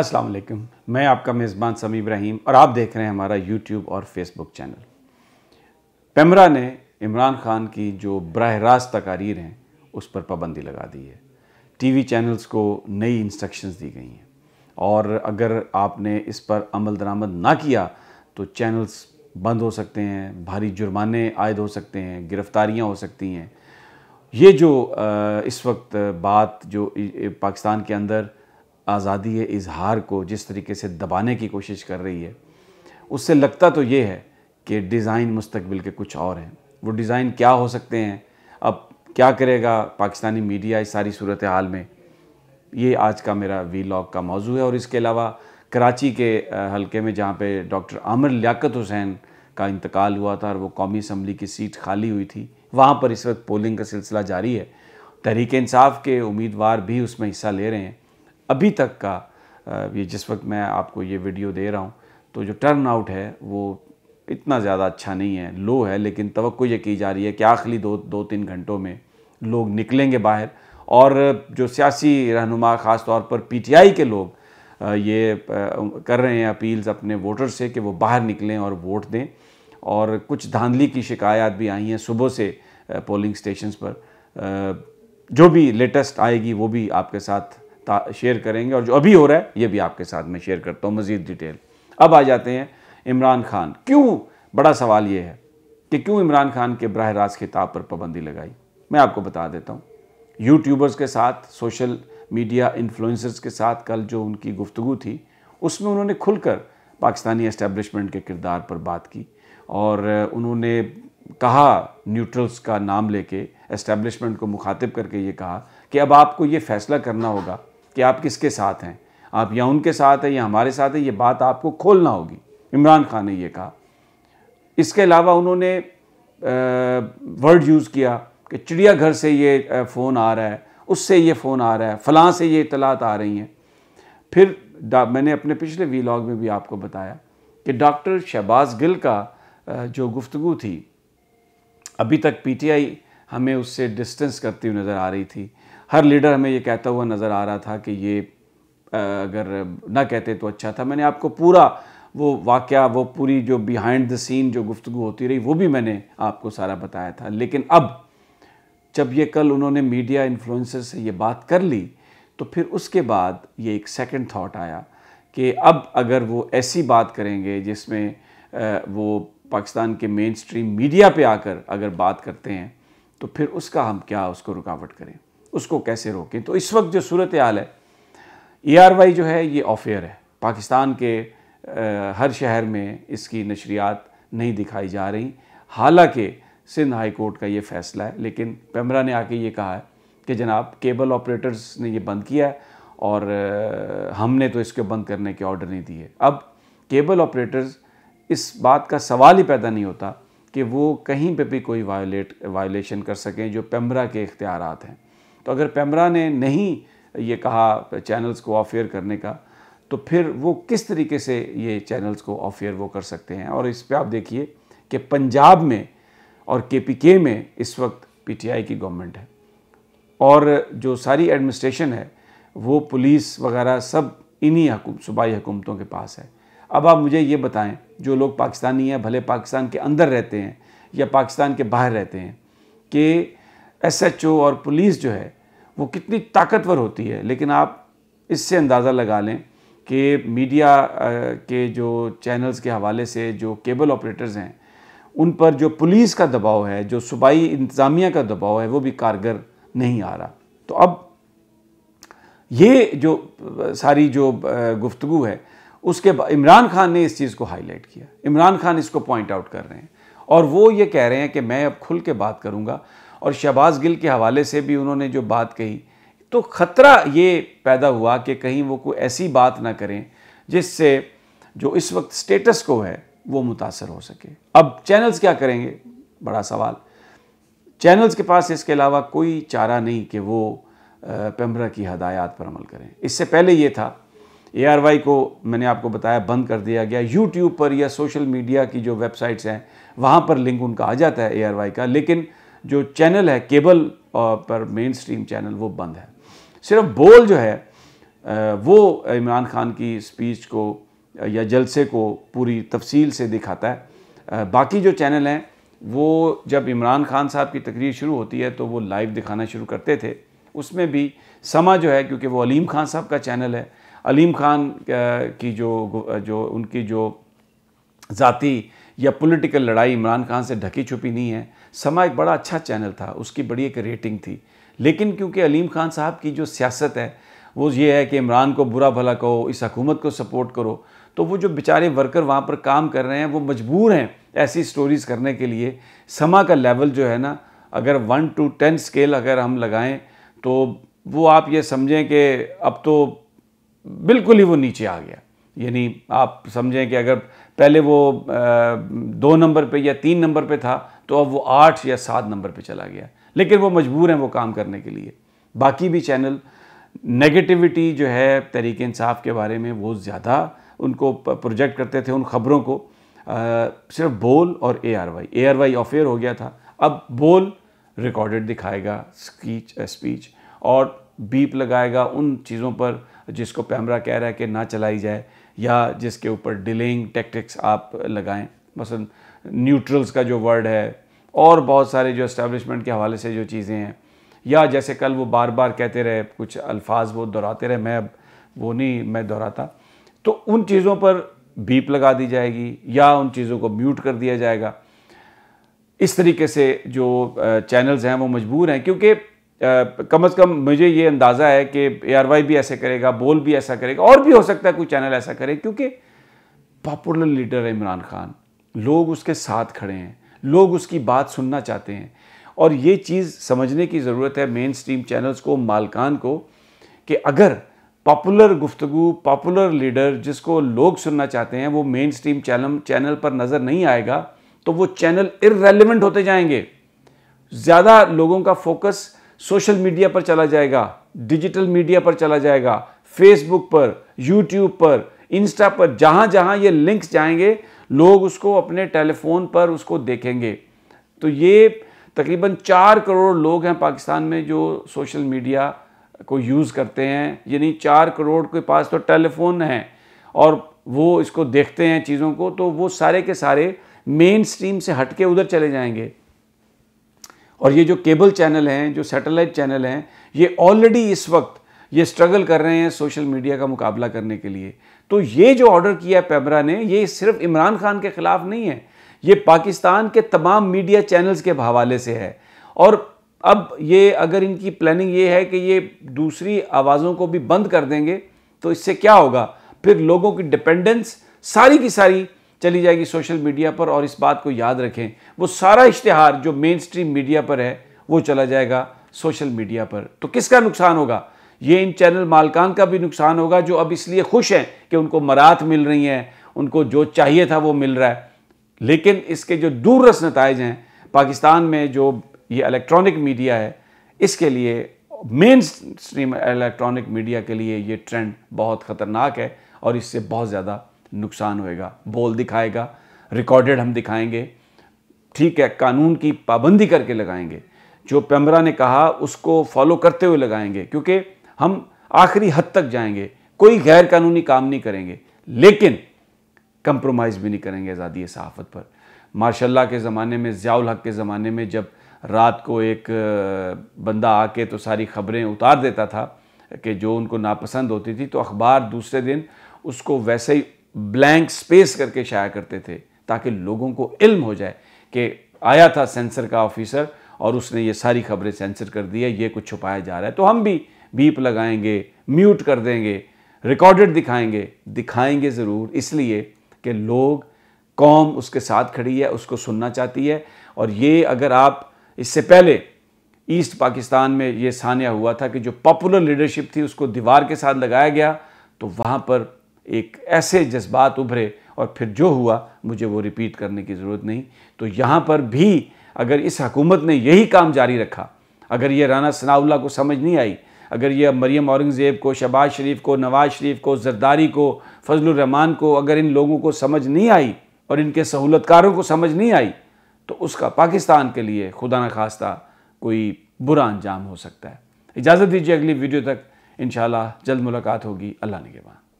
अस्सलाम वालेकुम मैं आपका मेज़बान समी इब्राहिम और आप देख रहे हैं हमारा यूट्यूब और फेसबुक चैनल पेमरा ने इमरान खान की जो बरह रास्त तकारीर हैं उस पर पाबंदी लगा दी है टीवी चैनल्स को नई इंस्ट्रक्शंस दी गई हैं और अगर आपने इस पर अमल दरामद ना किया तो चैनल्स बंद हो सकते हैं भारी जुर्माने आयद हो सकते हैं गिरफ़्तारियाँ हो सकती हैं ये जो इस वक्त बात जो पाकिस्तान के अंदर आज़ादी इजहार को जिस तरीके से दबाने की कोशिश कर रही है उससे लगता तो ये है कि डिज़ाइन मुस्तबिल के कुछ और हैं वो डिज़ाइन क्या हो सकते हैं अब क्या करेगा पाकिस्तानी मीडिया इस सारी सूरत हाल में ये आज का मेरा वी लॉग का मौजू है और इसके अलावा कराची के हलके में जहाँ पे डॉक्टर आमिर लियाकत हुसैन का इंतकाल हुआ था और वो कौमी असम्बली की सीट खाली हुई थी वहाँ पर इस वक्त पोलिंग का सिलसिला जारी है तहरीक इंसाफ के उम्मीदवार भी उसमें हिस्सा ले रहे हैं अभी तक का ये जिस वक्त मैं आपको ये वीडियो दे रहा हूँ तो जो टर्न आउट है वो इतना ज़्यादा अच्छा नहीं है लो है लेकिन तो ये की जा रही है कि आखिरी दो दो तीन घंटों में लोग निकलेंगे बाहर और जो सियासी रहनुमा ख़ास तौर पर पीटीआई के लोग ये कर रहे हैं अपील्स अपने वोटर से कि वो बाहर निकलें और वोट दें और कुछ धांधली की शिकायत भी आई हैं सुबह से पोलिंग स्टेशन पर जो भी लेटेस्ट आएगी वो भी आपके साथ शेयर करेंगे और जो अभी हो रहा है ये भी आपके साथ में शेयर करता हूँ मज़ीद डिटेल अब आ जाते हैं इमरान खान क्यों बड़ा सवाल ये है कि क्यों इमरान खान के बरह रास्त खिताब पर पाबंदी लगाई मैं आपको बता देता हूँ यूट्यूबर्स के साथ सोशल मीडिया इन्फ्लुंसर्स के साथ कल जो उनकी गुफ्तु थी उसमें उन्होंने खुलकर पाकिस्तानी एस्टेब्लिशमेंट के किरदार पर बात की और उन्होंने कहा न्यूट्रल्स का नाम लेके इस्टेब्लिशमेंट को मुखातिब करके ये कहा कि अब आपको ये फ़ैसला करना होगा कि आप किसके साथ हैं आप या उनके साथ हैं या हमारे साथ हैं ये बात आपको खोलना होगी इमरान खान ने ये कहा इसके अलावा उन्होंने वर्ड यूज़ किया कि चिड़ियाघर से ये फ़ोन आ रहा है उससे ये फ़ोन आ रहा है फ़लाँ से ये इतलात आ रही हैं फिर मैंने अपने पिछले वीलॉग में भी आपको बताया कि डॉक्टर शहबाज गिल का जो गुफ्तु थी अभी तक पीटीआई हमें उससे डिस्टेंस करती हुई नज़र आ रही थी हर लीडर हमें ये कहता हुआ नज़र आ रहा था कि ये अगर ना कहते तो अच्छा था मैंने आपको पूरा वो वाक़ वो पूरी जो बिहाइंड द सीन जो गुफ्तु होती रही वो भी मैंने आपको सारा बताया था लेकिन अब जब ये कल उन्होंने मीडिया इन्फ्लुएंसर से ये बात कर ली तो फिर उसके बाद ये एक सेकंड थॉट आया कि अब अगर वो ऐसी बात करेंगे जिसमें वो पाकिस्तान के मेन स्ट्रीम मीडिया पर आकर अगर बात करते हैं तो फिर उसका हम क्या उसको रुकावट करें उसको कैसे रोकें तो इस वक्त जो सूरत हाल है ई e जो है ये ऑफेयर है पाकिस्तान के आ, हर शहर में इसकी नशरियात नहीं दिखाई जा रही हालांकि सिंध हाई कोर्ट का ये फैसला है लेकिन पैमरा ने आके ये कहा है कि जनाब केबल ऑपरेटर्स ने ये बंद किया है और आ, हमने तो इसको बंद करने के ऑर्डर नहीं दिए अब केबल ऑपरेटर्स इस बात का सवाल ही पैदा नहीं होता कि वो कहीं पे भी कोई वायोलेट वायलेशन कर सकें जो पेम्बरा के इख्तियार हैं तो अगर पैमरा ने नहीं ये कहा चैनल्स को ऑफेयर करने का तो फिर वो किस तरीके से ये चैनल्स को ऑफेयर वो कर सकते हैं और इस पर आप देखिए कि पंजाब में और के पी के में इस वक्त पीटीआई की गवर्नमेंट है और जो सारी एडमिनिस्ट्रेशन है वो पुलिस वगैरह सब इन्हीं हकुम सूबाई हुकूमतों के पास है अब आप मुझे ये बताएं जो लोग पाकिस्तानी हैं भले पाकिस्तान के अंदर रहते हैं या पाकिस्तान के बाहर रहते हैं कि एसएचओ और पुलिस जो है वो कितनी ताकतवर होती है लेकिन आप इससे अंदाज़ा लगा लें कि मीडिया के जो चैनल्स के हवाले से जो केबल ऑपरेटर्स हैं उन पर जो पुलिस का दबाव है जो सूबाई इंतज़ामिया का दबाव है वो भी कारगर नहीं आ रहा तो अब ये जो सारी जो गुफ्तु है उसके इमरान खान ने इस चीज़ को हाईलाइट किया इमरान खान इसको पॉइंट आउट कर रहे हैं और वो ये कह रहे हैं कि मैं अब खुल के बात करूँगा और शहबाज गिल के हवाले से भी उन्होंने जो बात कही तो ख़तरा ये पैदा हुआ कि कहीं वो कोई ऐसी बात ना करें जिससे जो इस वक्त स्टेटस को है वो मुतासर हो सके अब चैनल्स क्या करेंगे बड़ा सवाल चैनल्स के पास इसके अलावा कोई चारा नहीं कि वो पेमरा की हदायत पर अमल करें इससे पहले ये था ए आर वाई को मैंने आपको बताया बंद कर दिया गया यूट्यूब पर या सोशल मीडिया की जो वेबसाइट्स हैं वहाँ पर लिंक उनका आ जाता है ए आर वाई का लेकिन जो चैनल है केबल पर मेन स्ट्रीम चैनल वो बंद है सिर्फ बोल जो है वो इमरान खान की स्पीच को या जलसे को पूरी तफसील से दिखाता है बाकी जो चैनल हैं वो जब इमरान खान साहब की तकरीर शुरू होती है तो वो लाइव दिखाना शुरू करते थे उसमें भी समा जो है क्योंकि वो अलीम खान साहब का चैनल है अलीम खान की जो जो उनकी जो ज़ाती या पॉलिटिकल लड़ाई इमरान खान से ढकी छुपी नहीं है समा एक बड़ा अच्छा चैनल था उसकी बड़ी एक रेटिंग थी लेकिन क्योंकि अलीम खान साहब की जो सियासत है वो ये है कि इमरान को बुरा भला कहो इस हकूमत को सपोर्ट करो तो वो जो बेचारे वर्कर वहाँ पर काम कर रहे हैं वो मजबूर हैं ऐसी स्टोरीज़ करने के लिए समा का लेवल जो है ना अगर वन टू टेन स्केल अगर हम लगाएं तो वो आप ये समझें कि अब तो बिल्कुल ही वो नीचे आ गया यानी आप समझें कि अगर पहले वो दो नंबर पे या तीन नंबर पे था तो अब वो आठ या सात नंबर पे चला गया लेकिन वो मजबूर हैं वो काम करने के लिए बाकी भी चैनल नेगेटिविटी जो है तहरीक इंसाफ के बारे में वो ज़्यादा उनको प्रोजेक्ट करते थे उन ख़बरों को आ, सिर्फ बोल और A R Y A R Y off air हो गया था अब बोल रिकॉर्डेड दिखाएगा स्पीच स्पीच और बीप लगाएगा उन चीज़ों पर जिसको पैमरा कह रहा है कि ना चलाई जाए या जिसके ऊपर डिलेइंग टेक्टिक्स आप लगाएं मसलन न्यूट्रल्स का जो वर्ड है और बहुत सारे जो इस्टेब्लिशमेंट के हवाले से जो चीज़ें हैं या जैसे कल वो बार बार कहते रहे कुछ अल्फाज वो दोहराते रहे मैं अब वो नहीं मैं दोहराता तो उन चीज़ों पर बीप लगा दी जाएगी या उन चीज़ों को म्यूट कर दिया जाएगा इस तरीके से जो चैनल्स हैं वो मजबूर हैं क्योंकि कम अज़ कम मुझे ये अंदाज़ा है कि ए भी ऐसे करेगा बोल भी ऐसा करेगा और भी हो सकता है कोई चैनल ऐसा करे क्योंकि पॉपुलर लीडर है इमरान खान लोग उसके साथ खड़े हैं लोग उसकी बात सुनना चाहते हैं और ये चीज़ समझने की ज़रूरत है मेन स्ट्रीम चैनल्स को मालकान को कि अगर पॉपुलर गुफ्तु पॉपुलर लीडर जिसको लोग सुनना चाहते हैं वो मेन स्ट्रीम चैनल चैनल पर नज़र नहीं आएगा तो वो चैनल इरेलीवेंट होते जाएंगे ज़्यादा लोगों का फोकस सोशल मीडिया पर चला जाएगा डिजिटल मीडिया पर चला जाएगा फेसबुक पर यूट्यूब पर इंस्टा पर जहाँ जहाँ ये लिंक्स जाएंगे लोग उसको अपने टेलीफोन पर उसको देखेंगे तो ये तकरीबन चार करोड़ लोग हैं पाकिस्तान में जो सोशल मीडिया को यूज़ करते हैं यानी चार करोड़ के पास तो टेलीफोन है और वो इसको देखते हैं चीज़ों को तो वो सारे के सारे मेन स्ट्रीम से हट के उधर चले जाएंगे और ये जो केबल चैनल हैं जो सैटेलाइट चैनल हैं ये ऑलरेडी इस वक्त ये स्ट्रगल कर रहे हैं सोशल मीडिया का मुकाबला करने के लिए तो ये जो ऑर्डर किया है पैमरा ने ये सिर्फ इमरान खान के ख़िलाफ़ नहीं है ये पाकिस्तान के तमाम मीडिया चैनल्स के हवाले से है और अब ये अगर इनकी प्लानिंग ये है कि ये दूसरी आवाज़ों को भी बंद कर देंगे तो इससे क्या होगा फिर लोगों की डिपेंडेंस सारी की सारी चली जाएगी सोशल मीडिया पर और इस बात को याद रखें वो सारा इश्तहार जो मेन स्ट्रीम मीडिया पर है वो चला जाएगा सोशल मीडिया पर तो किसका नुकसान होगा ये इन चैनल मालकान का भी नुकसान होगा जो अब इसलिए खुश हैं कि उनको मरात मिल रही हैं उनको जो चाहिए था वो मिल रहा है लेकिन इसके जो दूरस नतज हैं पाकिस्तान में जो ये इलेक्ट्रॉनिक मीडिया है इसके लिए मेन स्ट्रीम इलेक्ट्रॉनिक मीडिया के लिए ये ट्रेंड बहुत ख़तरनाक है और इससे बहुत ज़्यादा नुकसान होएगा बोल दिखाएगा रिकॉर्डेड हम दिखाएंगे ठीक है कानून की पाबंदी करके लगाएंगे जो पैमरा ने कहा उसको फॉलो करते हुए लगाएंगे क्योंकि हम आखिरी हद तक जाएंगे कोई गैर कानूनी काम नहीं करेंगे लेकिन कंप्रोमाइज़ भी नहीं करेंगे आज़ादी सहाफ़त पर माशाला के ज़माने में ज़ियाल हक के ज़माने में जब रात को एक बंदा आके तो सारी खबरें उतार देता था कि जो उनको नापसंद होती थी तो अखबार दूसरे दिन उसको वैसे ही ब्लैंक स्पेस करके शाया करते थे ताकि लोगों को इल्म हो जाए कि आया था सेंसर का ऑफिसर और उसने ये सारी खबरें सेंसर कर दी है ये कुछ छुपाया जा रहा है तो हम भी बीप लगाएंगे म्यूट कर देंगे रिकॉर्डेड दिखाएंगे दिखाएंगे ज़रूर इसलिए कि लोग कौम उसके साथ खड़ी है उसको सुनना चाहती है और ये अगर आप इससे पहले ईस्ट पाकिस्तान में ये सान्या हुआ था कि जो पॉपुलर लीडरशिप थी उसको दीवार के साथ लगाया गया तो वहाँ पर एक ऐसे जज्बात उभरे और फिर जो हुआ मुझे वो रिपीट करने की ज़रूरत नहीं तो यहाँ पर भी अगर इस हकूमत ने यही काम जारी रखा अगर ये राना सनाउल्ला को समझ नहीं आई अगर ये मरियम औरंगज़ेब को शबाज शरीफ को नवाज़ शरीफ को जरदारी को फजलरहमान को अगर इन लोगों को समझ नहीं आई और इनके सहूलतकारों को समझ नहीं आई तो उसका पाकिस्तान के लिए खुदा न खास्ता कोई बुरा अंजाम हो सकता है इजाज़त दीजिए अगली वीडियो तक इन जल्द मुलाकात होगी अल्लाह ने के बाद